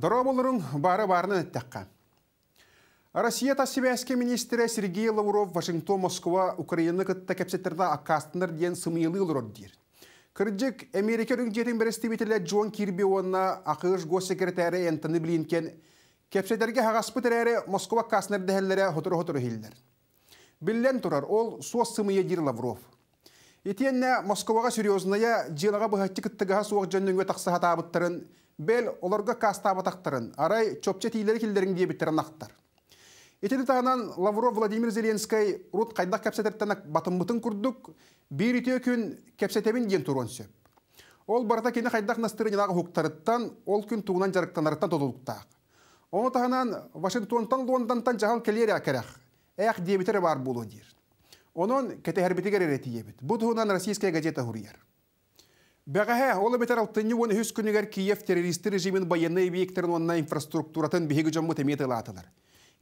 Дұра бары барыны әттәққа. Россия тассибәске министері Сергей Лавров Вашингтон Москва Украины кытта кәпсеттерді аққастынар дир. сымыйлы ұлыр дейір. Кырджик Америка үріңдерін бірістебетілі Джон Кирби онына ақыш госсекретарі Энтони Блинкен кәпсеттерге ғағаспы тәрәрі Москва қасынар дәхеллері ғытыр ол со сымыя Лавров. Итиенне Москваға серьезная жылаға бұхатты кіттіға суық жөнніңге тақсы хатабыттырын, бел оларға кастабатақтарын, арай чопче илері келдерін дебіттерін ақтар. Итеді тағынан Лавров Владимир Зеленскай рут қайдақ кәпсететтенік батымбытын күрдік, бір ите күн кәпсетемін ген тұрған сөп. Ол барда кені қайдақ настырынынағы хуқтарыттан, ол күн туынан жарықтанарыттан тодылықтақ. Оны тағынан Вашингтонтан, Лондонтан жаған келері әкірәқ, әқ дебітері бар болу Онон кете эретиебит. Бу туһунан российская газета хурьер. Бәғәһә, ол бетер Киев террористы режимін баянны объекттерін онна инфраструктуратын бігігі жаммы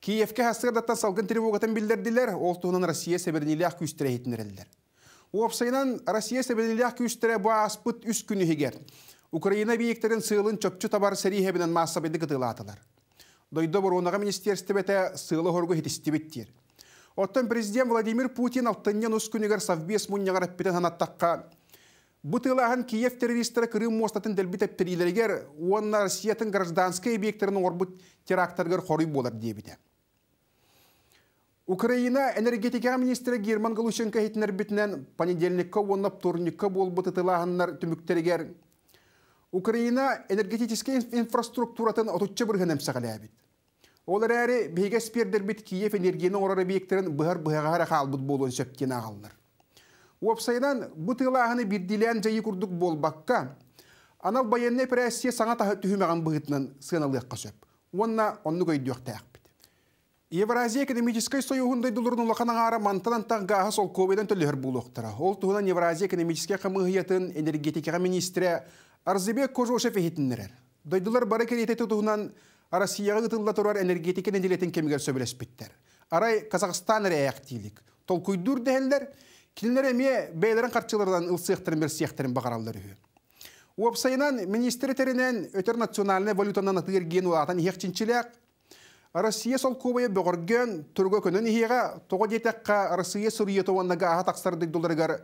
Киевке хасырдатта салгын тревогатын білдерділер, ол туғынан Россия сәбірнилях күстірі етінірелдер. Уапсайнан Россия сәбірнилях күстірі бұа аспыт үс күні Украина бейектерін сылын чөпчі табар сәрі хебінен массабенді гытылатылар. Дойды бұр онаға министерсті бәті Оттан президент Владимир Путин алтыннен күнігер совбес мұнне қарап бетен Киев террористері Крым мостатын дәлбіт әптерілерігер, онна Россиятын гражданскай объектерінің орбыт терактаргер қорый болар дебеді. Украина энергетика министрі Герман Галущенко хетінер бетінен понедельник оннап турникка болып бұтытылағаннар түміктерігер. Украина энергетический инфраструктуратын отутчы бірген әмсәғалі Олар әрі бейгәспердер біт Киев энергияның орары бейектерін бұғар-бұғағара қалбыт болуын сөптен ағалдар. Уапсайдан бұт ылағыны бірділен жайы күрдік болбаққа, анал байынны прәссе саңа тағы түхімеған бұғытынан сыналыққа сөп. Онна онны көйді өқтәяқ бит. Евразия экономической союзында дулырның ары мантынан мантанан тағғаға сол көбеден төлігір ұқтыра. Ол тұғынан Евразия экономический қымығиятын энергетикаға министрі Арзыбек Кожошев ехетіндірер. Дойдылар бары керететі тұғынан Россияға ғытылда тұрар энергетика неделетін кемігер сөбілеспеттер. Арай Қазақстан рәяқ дейлік. Толкуйдур дәлдер, келінер әме бәйлерін қартшылардан ұлсияқтырын бір сияқтырын бағаралдар үйі. Уапсайынан өтер националны валютанан атығыр ген олатын ехчіншілік, Россия сол көбейі бұғырген түргі күнін еға тоғы детекқа Россия сүриеті оннаға аға тақсардық долларғар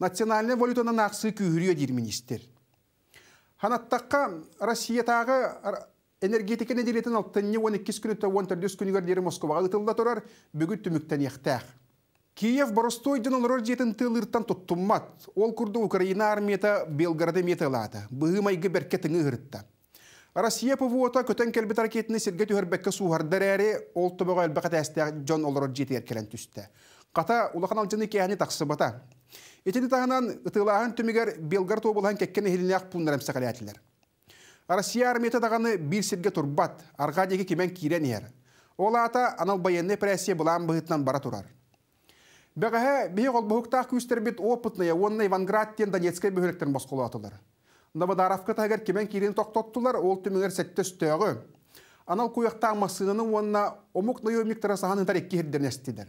национальный валютанан ақсы күйірі дейір министер. Ханаттаққа Россия тағы энергетиканы деретін алтынне 12 күні та 14 күнігердері Москваға ұтылда тұрар, бүгіт түміктен ектәқ. Киев боростой дынылырыр жетін тылырттан тұттыммат. Ол күрді Украина армията Белгарды металады. Бұғымайғы беркетіңі ғыртты. Россия пывуота көтен келбет ракетіні серге түйірбекке суғардар әрі ол тұбыға әлбәқат әстіғ жон олырыр жетер келен түсті. Қата ұлақан алжыны кейәні тақсы бата. Етені тағынан ұтылаған түмігер Белгар тобылған кәккен еліне ақ пұндарымсы қалятылар. Россия армията дағаны бір серге турбат, арға деге кемен кирен ер. Ол ата анал баянны прәсе бұлан бұғытнан бара турар. Бәғәһе бие ол бұғықтақ күстер бит опытная, онны Иванградтен Донецкай бөліктен басқылы атылар. Новодаравка тәгер кемен кирен тоқтоттылар, ол түміңер сәтті стөғы. Анал көйіқтақ масынының онна омық нойомик тарасағанын тарекке хердерін әстедер.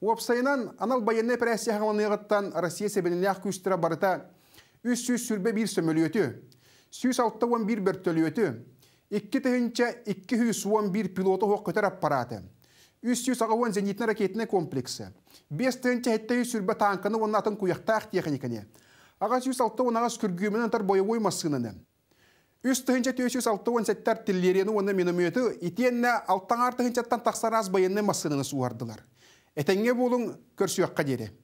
Уапсайынан анал баянны прәсе ғағыланыйғыттан Россия себеніне ақ күстері барыта 300 сүрбе бір сөмөлі өті. Сүйс алттауан бір бертөлеті, Икки 2 икки 211 уон бир пилоту көтер аппараты. Үс юс ағауан ракетіне комплексы. Бес тыһынча хетте сүрбі үрбі танканы атын куяқтақ техникіне. аға юс алты он ағас күргімін антар бойовой масқынаны. Үс тыһынча түйіс юс алты он тақсараз тіллерені оны минометі суардылар алтаңар тыһынчаттан байынны